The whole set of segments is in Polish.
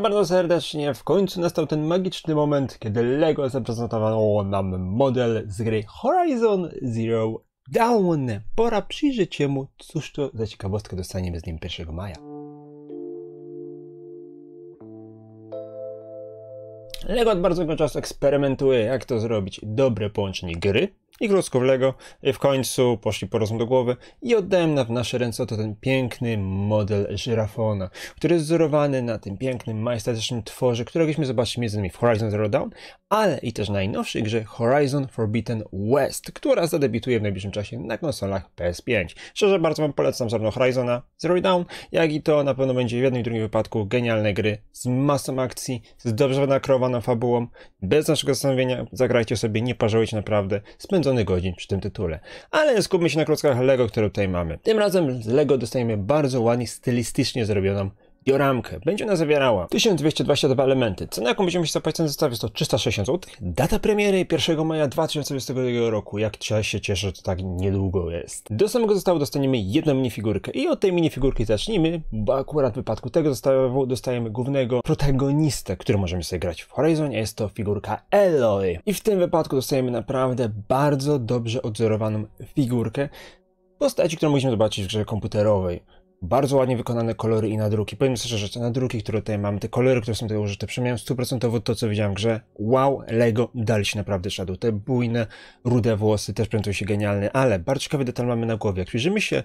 bardzo serdecznie. W końcu nastał ten magiczny moment, kiedy LEGO zaprezentowało nam model z gry Horizon Zero Dawn. Pora przyjrzeć się mu, cóż to za ciekawostkę dostaniemy z nim 1 maja. LEGO od bardzo czasu eksperymentuje, jak to zrobić dobre połączenie gry i krótko w Lego. W końcu poszli po rozum do głowy i oddałem na, w nasze ręce oto ten piękny model żyrafona, który jest wzorowany na tym pięknym, majestatycznym tworze, któregośmy zobaczyli między innymi w Horizon Zero Dawn, ale i też najnowszej grze Horizon Forbidden West, która zadebiutuje w najbliższym czasie na konsolach PS5. Szczerze bardzo Wam polecam zarówno Horizona Zero Dawn, jak i to na pewno będzie w jednym i drugim wypadku genialne gry z masą akcji, z dobrze wynakrowaną fabułą, bez naszego zastanowienia. Zagrajcie sobie, nie parzujcie naprawdę. Spędzą spędzonych godzin przy tym tytule. Ale skupmy się na klockach LEGO, które tutaj mamy. Tym razem z LEGO dostajemy bardzo ładnie, stylistycznie zrobioną dioramkę. Będzie ona zawierała 1222 elementy. Cena, jaką będziemy się zapłacić ten zestaw jest to 360 zł. Data premiery 1 maja 2022 roku. Jak trzeba się cieszę, że to tak niedługo jest. Do samego zestawu dostaniemy jedną minifigurkę i od tej minifigurki zacznijmy, bo akurat w wypadku tego zestawu dostajemy głównego protagonistę, który możemy sobie grać w Horizon, jest to figurka Eloy. I w tym wypadku dostajemy naprawdę bardzo dobrze odzorowaną figurkę, postaci, którą musimy zobaczyć w grze komputerowej bardzo ładnie wykonane kolory i nadruki. Powiem szczerze, że te nadruki, które tutaj mam, te kolory, które są tutaj użyte, przemiałem stuprocentowo to, co widziałem w grze. Wow, Lego dali się naprawdę szadu. Te bujne, rude włosy też prezentują się genialnie, ale bardzo ciekawy detal mamy na głowie. Jak przyjrzymy się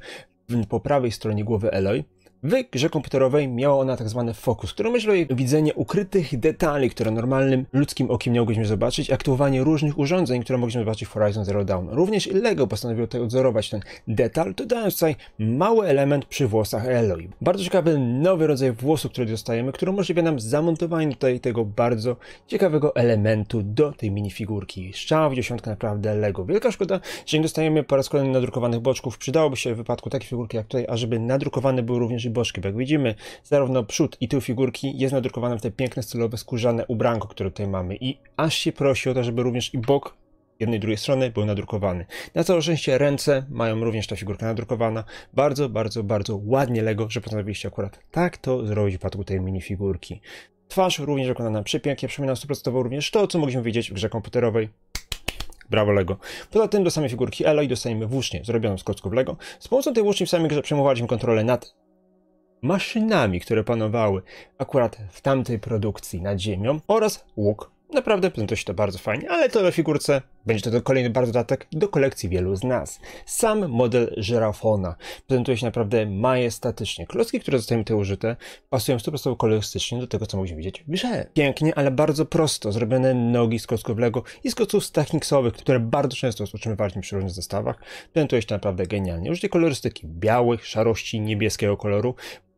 po prawej stronie głowy Eloy, w grze komputerowej miała ona tak zwany fokus, który myśli o widzenie ukrytych detali, które normalnym ludzkim okiem nie mogliśmy zobaczyć, aktywowanie różnych urządzeń, które mogliśmy zobaczyć w Horizon Zero Dawn. Również LEGO postanowiło tutaj odzorować ten detal, dodając tutaj mały element przy włosach Eloi. Bardzo ciekawy nowy rodzaj włosu, który dostajemy, który umożliwia nam zamontowanie tutaj tego bardzo ciekawego elementu do tej minifigurki. Szczał w dziesiątkę naprawdę LEGO. Wielka szkoda, że nie dostajemy po raz kolejny nadrukowanych boczków. Przydałoby się w wypadku takiej figurki jak tutaj, ażeby nadrukowany był również leży Jak widzimy, zarówno przód i tył figurki jest nadrukowane w te piękne, stylowe, skórzane ubranko, które tutaj mamy. I aż się prosi o to, żeby również i bok jednej i drugiej strony był nadrukowany. Na całe szczęście ręce mają również ta figurka nadrukowana. Bardzo, bardzo, bardzo ładnie Lego, że postanowiliście akurat tak to zrobić w przypadku tej minifigurki. Twarz również wykonana przepięknie, przypomina stuprocentowo również to, co mogliśmy wiedzieć w grze komputerowej. Brawo Lego. Poza tym do samej figurki Elo i dostajemy włócznie zrobioną z klocków Lego. Z pomocą tej włóczni w samej grze przejmowaliśmy kontrolę nad maszynami, które panowały akurat w tamtej produkcji nad ziemią oraz łuk. Naprawdę prezentuje się to bardzo fajnie, ale to we figurce będzie to kolejny bardzo dodatek do kolekcji wielu z nas. Sam model żyrafona prezentuje się naprawdę majestatycznie. Klocki, które zostają te użyte, pasują 100% kolorystycznie do tego, co mogliśmy widzieć w grze. Pięknie, ale bardzo prosto zrobione nogi z klocków Lego i z klocków stachniksowych, które bardzo często otrzymywaliśmy przy różnych zestawach. Prezentuje się naprawdę genialnie. Użycie kolorystyki białych, szarości, niebieskiego koloru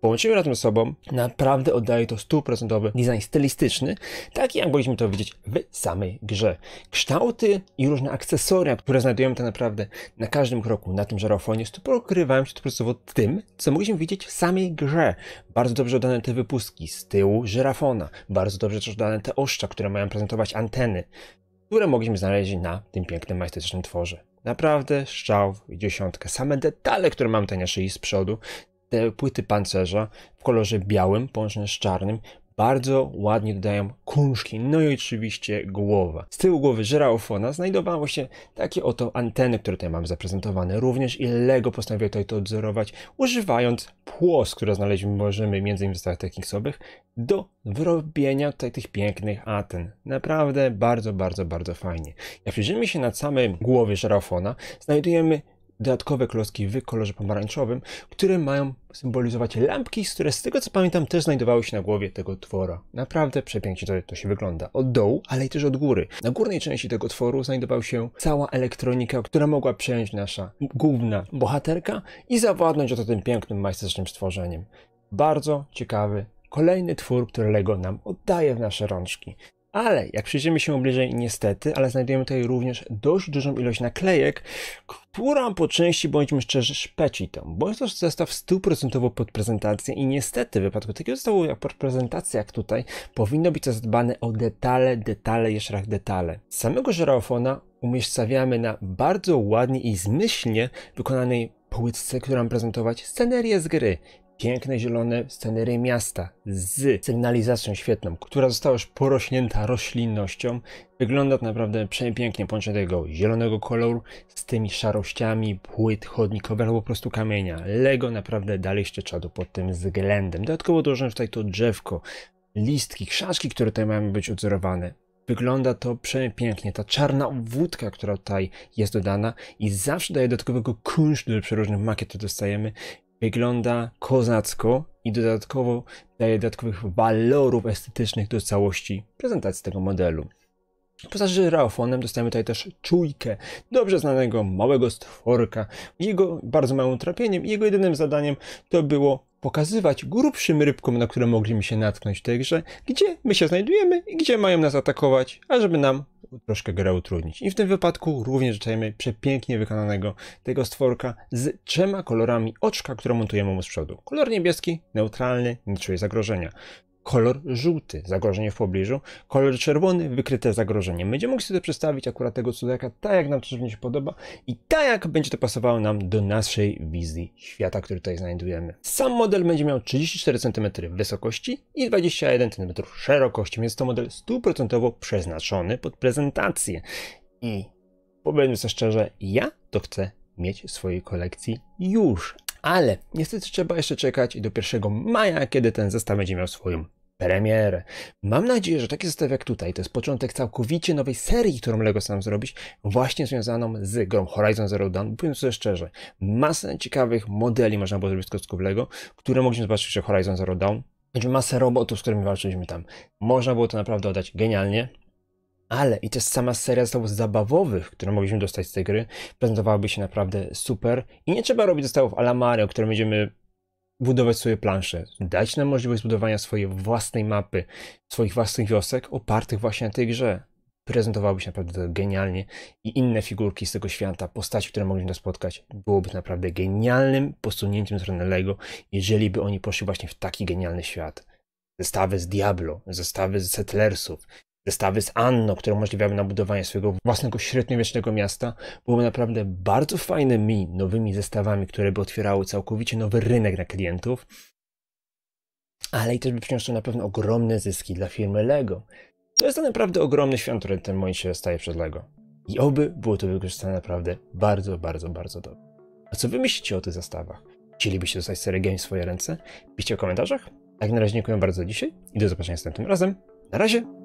połączyły razem ze sobą, naprawdę oddaje to stuprocentowy design stylistyczny, taki jak mogliśmy to widzieć w samej grze. Kształty i różne akcesoria, które znajdujemy tak naprawdę na każdym kroku na tym żarofonie, pokrywają się stuprocentowo tym, co mogliśmy widzieć w samej grze. Bardzo dobrze oddane te wypustki z tyłu żyrafona, bardzo dobrze też oddane te oszcza, które mają prezentować anteny, które mogliśmy znaleźć na tym pięknym, majestatycznym tworze. Naprawdę szczał i dziesiątkę. Same detale, które mam tutaj na szyi z przodu, te płyty pancerza w kolorze białym połączone z czarnym bardzo ładnie dodają kunszki, no i oczywiście głowa. Z tyłu głowy żeraufona znajdowało się takie oto anteny, które tutaj mam zaprezentowane. Również i Lego postanowiło tutaj to odzorować, używając płos, które znaleźliśmy możemy między innymi w zestawach tekniksowych, do wyrobienia tutaj tych pięknych anten. Naprawdę bardzo, bardzo, bardzo fajnie. Jak przyjrzymy się na same głowy żerafona, znajdujemy dodatkowe klocki w kolorze pomarańczowym, które mają symbolizować lampki, które z tego co pamiętam też znajdowały się na głowie tego twora. Naprawdę przepięknie to, to się wygląda. Od dołu, ale i też od góry. Na górnej części tego tworu znajdował się cała elektronika, która mogła przejąć nasza główna bohaterka i zawładnąć oto tym pięknym, majsterczym stworzeniem. Bardzo ciekawy, kolejny twór, który LEGO nam oddaje w nasze rączki. Ale jak przyjrzymy się bliżej, niestety, ale znajdujemy tutaj również dość dużą ilość naklejek, która po części, bądźmy szczerzy, szpeci to. Bądź to zestaw stuprocentowo pod prezentację i niestety w wypadku takiego zestawu jak pod prezentację, jak tutaj, powinno być zadbane o detale, detale, jeszcze raz detale. Samego żerofona umieszcawiamy na bardzo ładnie i zmyślnie wykonanej płytce, którą prezentować scenerię z gry piękne zielone scenery miasta z sygnalizacją świetną, która została już porośnięta roślinnością. Wygląda to naprawdę przepięknie, połączenie tego zielonego koloru z tymi szarościami płyt chodnikowych albo po prostu kamienia. Lego naprawdę jeszcze czadu pod tym względem. Dodatkowo dołożyłem tutaj to drzewko, listki, krzaczki, które tutaj mają być odzorowane. Wygląda to przepięknie. Ta czarna wódka, która tutaj jest dodana i zawsze daje dodatkowego kunsztu do przeróżnych makiet, które dostajemy wygląda kozacko i dodatkowo daje dodatkowych walorów estetycznych do całości prezentacji tego modelu. Poza raofonem dostajemy tutaj też czujkę, dobrze znanego małego stworka. Jego bardzo małym trapieniem i jego jedynym zadaniem to było pokazywać grubszym rybkom, na które mogliśmy się natknąć w tej grze, gdzie my się znajdujemy i gdzie mają nas atakować, ażeby nam troszkę grę utrudnić. I w tym wypadku również dostajemy przepięknie wykonanego tego stworka z trzema kolorami oczka, które montujemy mu z przodu. Kolor niebieski, neutralny, nie czuje zagrożenia kolor żółty, zagrożenie w pobliżu, kolor czerwony, wykryte zagrożenie. Będziemy mogli sobie przedstawić akurat tego cudaka tak, jak nam to żywnie się podoba i tak, jak będzie to pasowało nam do naszej wizji świata, który tutaj znajdujemy. Sam model będzie miał 34 cm wysokości i 21 cm szerokości, więc to model 100% przeznaczony pod prezentację. I powiem sobie szczerze, ja to chcę mieć w swojej kolekcji już, ale niestety trzeba jeszcze czekać do 1 maja, kiedy ten zestaw będzie miał swoją premierę. Mam nadzieję, że taki zestaw jak tutaj to jest początek całkowicie nowej serii, którą LEGO sam zrobić, właśnie związaną z grą Horizon Zero Dawn. Powiem sobie szczerze, masę ciekawych modeli można było zrobić z kostków LEGO, które mogliśmy zobaczyć w Horizon Zero Dawn. Mieliśmy znaczy masę robotów, z którymi walczyliśmy tam. Można było to naprawdę oddać genialnie. Ale i też sama seria zestawów zabawowych, które mogliśmy dostać z tej gry, prezentowałaby się naprawdę super. I nie trzeba robić zestawów Alamary, o których będziemy budować swoje plansze, dać nam możliwość zbudowania swojej własnej mapy, swoich własnych wiosek opartych właśnie na tej grze. Prezentowałoby się naprawdę genialnie i inne figurki z tego świata, postaci, które mogliśmy spotkać, byłoby naprawdę genialnym posunięciem strony Lego, jeżeli by oni poszli właśnie w taki genialny świat. Zestawy z Diablo, zestawy z Settlersów, Zestawy z Anno, które umożliwiały nam budowanie swojego własnego średniowiecznego miasta, były naprawdę bardzo fajnymi nowymi zestawami, które by otwierały całkowicie nowy rynek na klientów, ale i też by przyniosły na pewno ogromne zyski dla firmy LEGO. To jest tak naprawdę ogromny świat, który w tym momencie staje przed LEGO. I oby było to wykorzystane naprawdę bardzo, bardzo, bardzo dobrze. A co wy myślicie o tych zestawach? Chcielibyście dostać serię Game w swoje ręce? Piszcie w komentarzach. Tak na razie dziękuję bardzo dzisiaj i do zobaczenia następnym razem. Na razie!